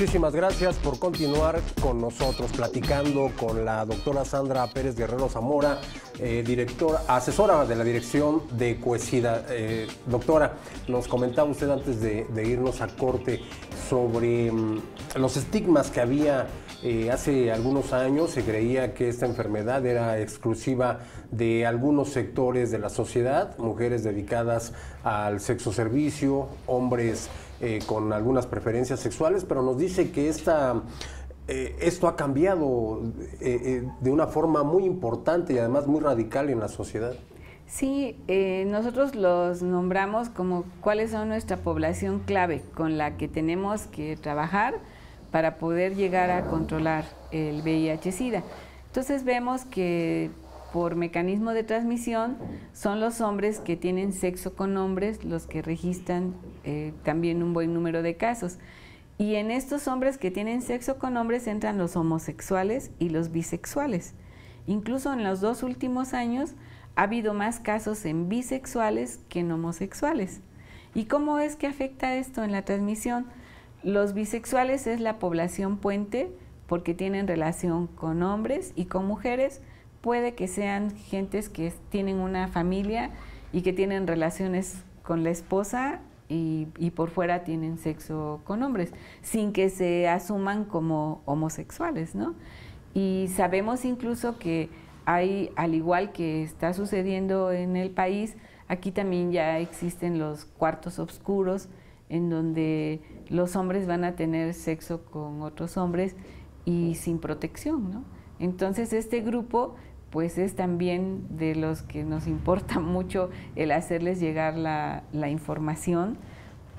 Muchísimas gracias por continuar con nosotros platicando con la doctora Sandra Pérez Guerrero Zamora, eh, asesora de la dirección de Coesida. Eh, doctora, nos comentaba usted antes de, irnos a corte sobre mm, los estigmas que había eh, hace algunos años se creía que esta enfermedad era exclusiva de algunos sectores de la sociedad, mujeres dedicadas al sexo servicio, hombres eh, con algunas preferencias sexuales, pero nos dice que esta, eh, esto ha cambiado eh, de una forma muy importante y además muy radical en la sociedad. Sí, nosotros los nombramos como cuáles son nuestra población clave con la que tenemos que trabajar para poder llegar a controlar el VIH-Sida. Entonces vemos que por mecanismo de transmisión son los hombres que tienen sexo con hombres los que registran eh, también un buen número de casos. Y en estos hombres que tienen sexo con hombres entran los homosexuales y los bisexuales. Incluso en los dos últimos años ha habido más casos en bisexuales que en homosexuales. ¿Y cómo es que afecta esto en la transmisión? Los bisexuales es la población puente porque tienen relación con hombres y con mujeres, puede que sean gentes que tienen una familia y que tienen relaciones con la esposa y, por fuera tienen sexo con hombres, sin que se asuman como homosexuales, ¿no? Y sabemos incluso que hay, al igual que está sucediendo en el país, aquí también ya existen los cuartos oscuros en donde los hombres van a tener sexo con otros hombres y sin protección, ¿no? Entonces este grupo pues es también de los que nos importa mucho el hacerles llegar la, información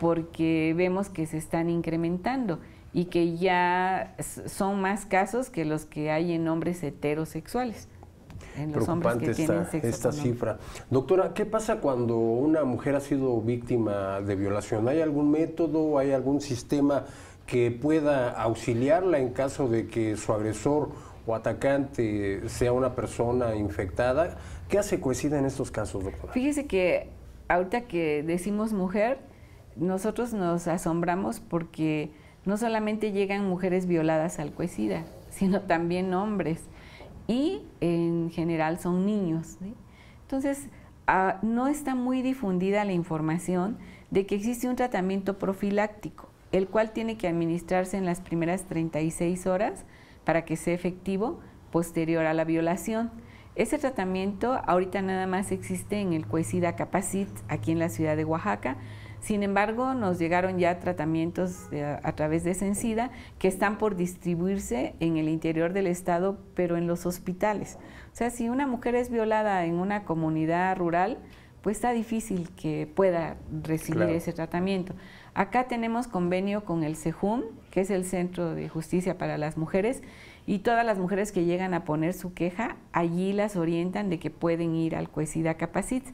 porque vemos que se están incrementando y que ya son más casos que los que hay en hombres heterosexuales. En los hombres que tienen sexo esta cifra. Doctora, ¿qué pasa cuando una mujer ha sido víctima de violación? ¿Hay algún método, hay algún sistema que pueda auxiliarla en caso de que su agresor atacante sea una persona infectada. ¿Qué hace coincide en estos casos, doctora? Fíjese que ahorita que decimos mujer, nosotros nos asombramos porque no solamente llegan mujeres violadas al coecida, sino también hombres. Y en general son niños. Entonces, ah, no está muy difundida la información de que existe un tratamiento profiláctico, el cual tiene que administrarse en las primeras 36 horas para que sea efectivo posterior a la violación. Ese tratamiento ahorita nada más existe en el Coesida Capacit, aquí en la ciudad de Oaxaca. Sin embargo, nos llegaron ya tratamientos a través de Sencida que están por distribuirse en el interior del estado, pero en los hospitales. O sea, si una mujer es violada en una comunidad rural, pues está difícil que pueda recibir ese tratamiento. Acá tenemos convenio con el CEJUM, que es el Centro de Justicia para las Mujeres, y todas las mujeres que llegan a poner su queja, allí las orientan de que pueden ir al Coesida Capacit.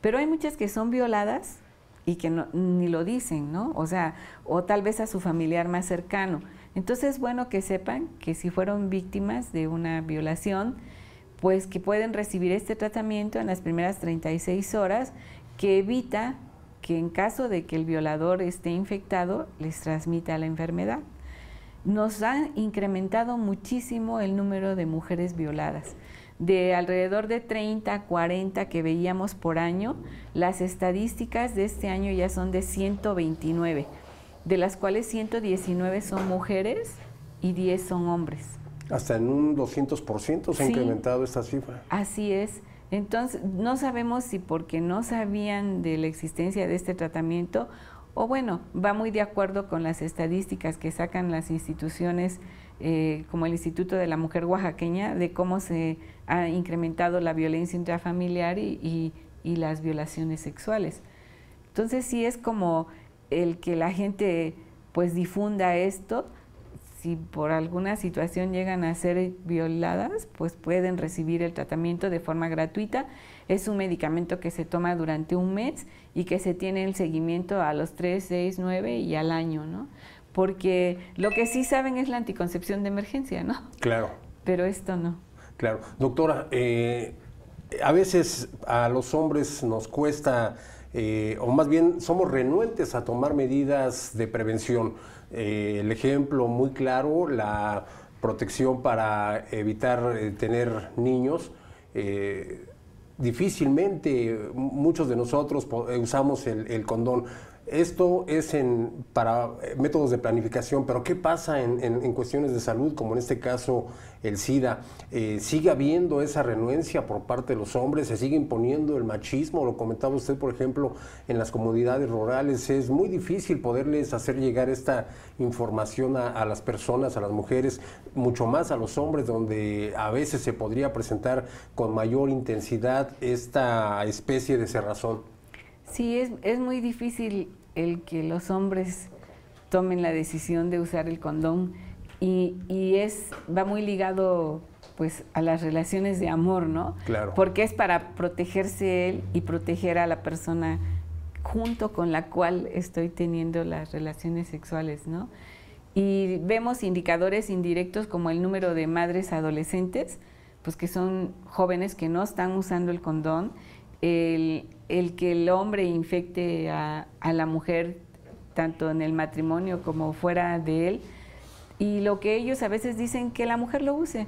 Pero hay muchas que son violadas y que ni lo dicen, ¿no? O sea, o tal vez a su familiar más cercano. Entonces es bueno que sepan que si fueron víctimas de una violación, pues que pueden recibir este tratamiento en las primeras 36 horas que evita que en caso de que el violador esté infectado les transmita la enfermedad. Nos ha incrementado muchísimo el número de mujeres violadas. De alrededor de 30 a 40 que veíamos por año, las estadísticas de este año ya son de 129, de las cuales 119 son mujeres y 10 son hombres. Hasta en un 200% se ha incrementado esta cifra. Así es. Entonces, no sabemos si porque no sabían de la existencia de este tratamiento o bueno, va muy de acuerdo con las estadísticas que sacan las instituciones eh, como el Instituto de la Mujer Oaxaqueña de cómo se ha incrementado la violencia intrafamiliar y, y las violaciones sexuales. Entonces, sí es como el que la gente pues difunda esto, si por alguna situación llegan a ser violadas, pues pueden recibir el tratamiento de forma gratuita. Es un medicamento que se toma durante un mes y que se tiene el seguimiento a los 3, 6, 9 y al año, ¿no? Porque lo que sí saben es la anticoncepción de emergencia, ¿no? Claro. Pero esto no. Claro. Doctora, eh, a veces a los hombres nos cuesta eh, o más bien somos renuentes a tomar medidas de prevención. Eh, el ejemplo muy claro, la protección para evitar eh, tener niños. difícilmente muchos de nosotros usamos el condón esto es en, para eh, métodos de planificación, pero ¿qué pasa en, en, cuestiones de salud, como en este caso el SIDA? Eh, ¿Sigue habiendo esa renuencia por parte de los hombres? ¿Se sigue imponiendo el machismo? Lo comentaba usted, por ejemplo, en las comunidades rurales. Es muy difícil poderles hacer llegar esta información a las personas, a las mujeres, mucho más a los hombres, donde a veces se podría presentar con mayor intensidad esta especie de cerrazón. Sí, es, muy difícil el que los hombres tomen la decisión de usar el condón y, y, es va muy ligado pues a las relaciones de amor, ¿no? Claro. Porque es para protegerse él y proteger a la persona junto con la cual estoy teniendo las relaciones sexuales, ¿no? Y vemos indicadores indirectos como el número de madres adolescentes, pues que son jóvenes que no están usando el condón, el, el que el hombre infecte a, la mujer, tanto en el matrimonio como fuera de él, y lo que ellos a veces dicen que la mujer lo use.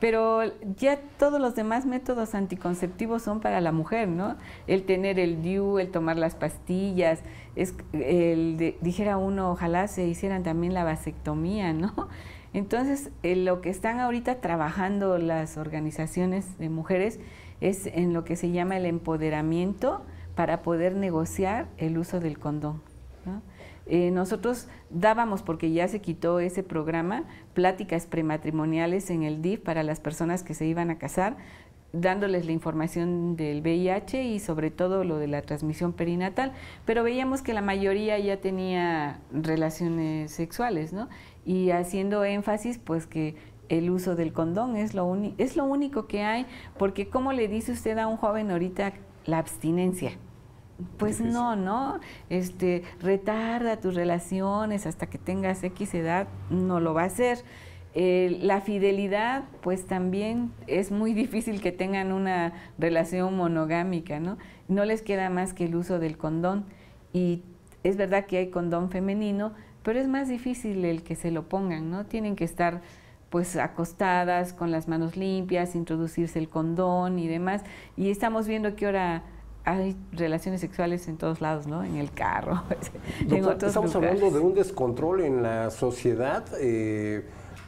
Pero ya todos los demás métodos anticonceptivos son para la mujer, ¿no? El tener el DIU, el tomar las pastillas, es el dijera uno, ojalá se hicieran también la vasectomía, ¿no? Entonces, eh, lo que están ahorita trabajando las organizaciones de mujeres es en lo que se llama el empoderamiento para poder negociar el uso del condón. Eh, nosotros dábamos, porque ya se quitó ese programa, pláticas prematrimoniales en el DIF para las personas que se iban a casar, dándoles la información del VIH y sobre todo lo de la transmisión perinatal, pero veíamos que la mayoría ya tenía relaciones sexuales, ¿no? y haciendo énfasis pues que el uso del condón es lo, es lo único que hay, porque ¿cómo le dice usted a un joven ahorita la abstinencia? Pues no, ¿no? Este, retarda tus relaciones hasta que tengas X edad, no lo va a hacer. Eh, la fidelidad, pues también es muy difícil que tengan una relación monogámica, ¿no? No les queda más que el uso del condón. Y es verdad que hay condón femenino, pero es más difícil el que se lo pongan, ¿no? Tienen que estar pues acostadas, con las manos limpias, introducirse el condón y demás. Y estamos viendo que ahora hay relaciones sexuales en todos lados, ¿no? En el carro, en Estamos hablando de un descontrol en la sociedad. Eh,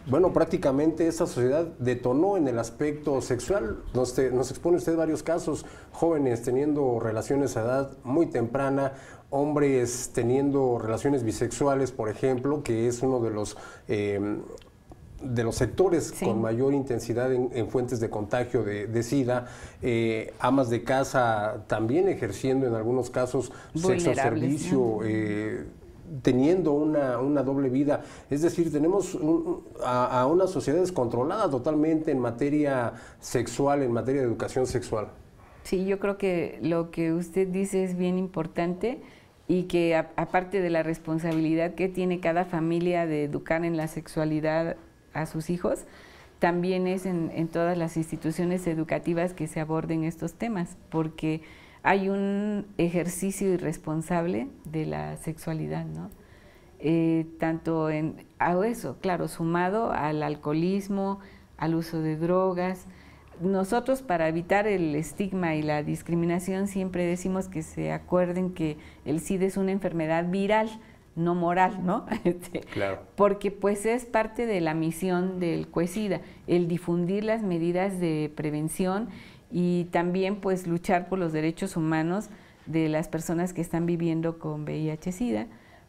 bueno, prácticamente esa sociedad detonó en el aspecto sexual. Nos, nos expone usted varios casos, jóvenes teniendo relaciones a edad muy temprana, hombres teniendo relaciones bisexuales, por ejemplo, que es uno de los... Em, de los sectores con mayor intensidad en, fuentes de contagio de, SIDA, eh, amas de casa también ejerciendo en algunos casos sexo servicio, eh, teniendo una, una doble vida. Es decir, tenemos a, una sociedad descontrolada totalmente en materia sexual, en materia de educación sexual. Sí, yo creo que lo que usted dice es bien importante y que aparte de la responsabilidad que tiene cada familia de educar en la sexualidad a sus hijos, también es en, en todas las instituciones educativas que se aborden estos temas, porque hay un ejercicio irresponsable de la sexualidad, ¿no? Eh, tanto en eso, claro, sumado al alcoholismo, al uso de drogas. Nosotros para evitar el estigma y la discriminación siempre decimos que se acuerden que el SIDA es una enfermedad viral, no moral, ¿no? Este, claro. Porque pues es parte de la misión del COESIDA, el difundir las medidas de prevención y también pues luchar por los derechos humanos de las personas que están viviendo con VIH-Sida,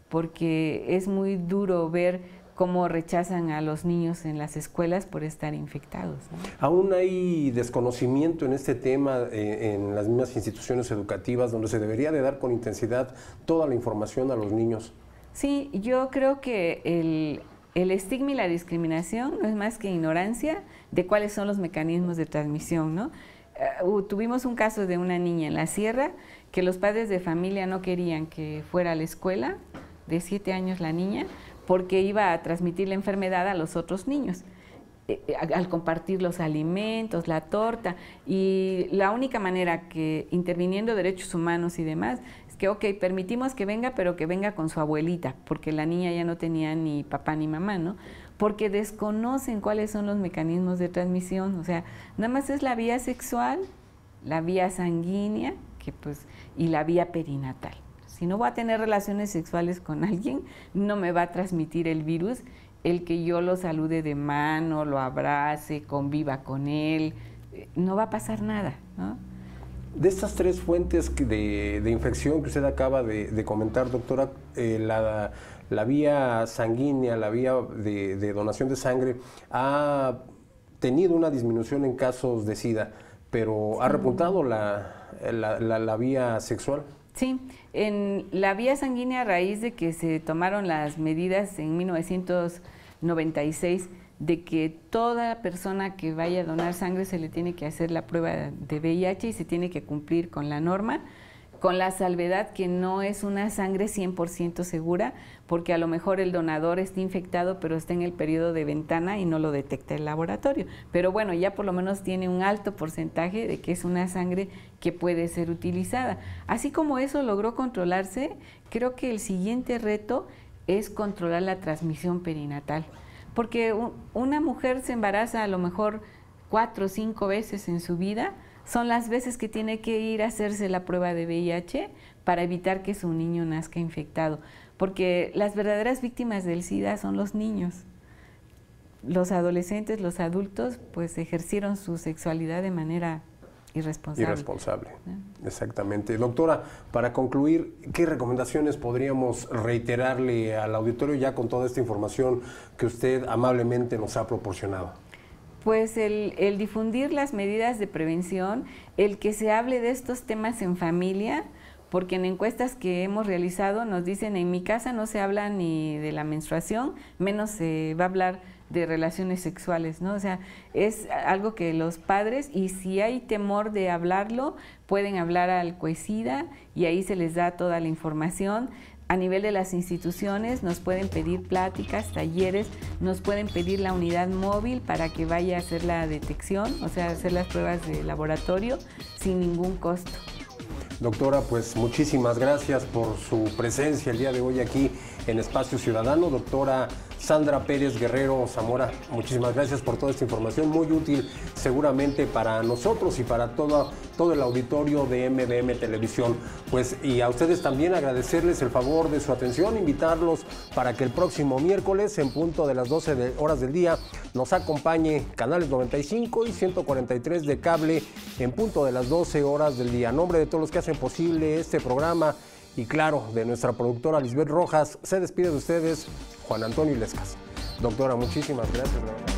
porque es muy duro ver cómo rechazan a los niños en las escuelas por estar infectados. Aún hay desconocimiento en este tema eh, en las mismas instituciones educativas, donde se debería de dar con intensidad toda la información a los niños. Sí, yo creo que el, el estigma y la discriminación no es más que ignorancia de cuáles son los mecanismos de transmisión, ¿no? Eh, uh, tuvimos un caso de una niña en la sierra que los padres de familia no querían que fuera a la escuela, de siete años la niña, porque iba a transmitir la enfermedad a los otros niños eh, eh, al compartir los alimentos, la torta, y la única manera que interviniendo derechos humanos y demás, es que, ok, permitimos que venga, pero que venga con su abuelita, porque la niña ya no tenía ni papá ni mamá, ¿no? porque desconocen cuáles son los mecanismos de transmisión. O sea, nada más es la vía sexual, la vía sanguínea que pues, y la vía perinatal. Si no voy a tener relaciones sexuales con alguien, no me va a transmitir el virus el que yo lo salude de mano, lo abrace, conviva con él, eh, no va a pasar nada. De estas tres fuentes de, infección que usted acaba de, comentar, doctora, eh, la, la vía sanguínea, la vía de, donación de sangre, ha tenido una disminución en casos de SIDA, pero ha repuntado la, la vía sexual. Sí, en la vía sanguínea a raíz de que se tomaron las medidas en 1996 de que toda persona que vaya a donar sangre se le tiene que hacer la prueba de VIH y se tiene que cumplir con la norma con la salvedad que no es una sangre 100% segura, porque a lo mejor el donador está infectado, pero está en el periodo de ventana y no lo detecta el laboratorio. Pero bueno, ya por lo menos tiene un alto porcentaje de que es una sangre que puede ser utilizada. Así como eso logró controlarse, creo que el siguiente reto es controlar la transmisión perinatal, porque una mujer se embaraza a lo mejor cuatro o cinco veces en su vida, son las veces que tiene que ir a hacerse la prueba de VIH para evitar que su niño nazca infectado. Porque las verdaderas víctimas del SIDA son los niños. Los adolescentes, los adultos, pues ejercieron su sexualidad de manera irresponsable. Irresponsable, exactamente. Doctora, para concluir, ¿qué recomendaciones podríamos reiterarle al auditorio ya con toda esta información que usted amablemente nos ha proporcionado? pues el, difundir las medidas de prevención, el que se hable de estos temas en familia, porque en encuestas que hemos realizado nos dicen en mi casa no se habla ni de la menstruación, menos se va a hablar de relaciones sexuales, ¿no? O sea, es algo que los padres, y si hay temor de hablarlo, pueden hablar al cohecida y ahí se les da toda la información. A nivel de las instituciones nos pueden pedir pláticas, talleres, nos pueden pedir la unidad móvil para que vaya a hacer la detección, o sea, hacer las pruebas de laboratorio sin ningún costo. Doctora, pues muchísimas gracias por su presencia el día de hoy aquí en Espacio Ciudadano. Doctora Sandra Pérez Guerrero Zamora, muchísimas gracias por toda esta información, muy útil seguramente para nosotros y para todo, todo el auditorio de MBM Televisión. Pues y a ustedes también agradecerles el favor de su atención, invitarlos para que el próximo miércoles en punto de las 12 horas del día nos acompañe Canales 95 y 143 de cable en punto de las 12 horas del día. A nombre de todos los que hacen posible este programa, y claro, de nuestra productora Lisbeth Rojas, se despide de ustedes Juan Antonio Ilescas. Doctora, muchísimas gracias.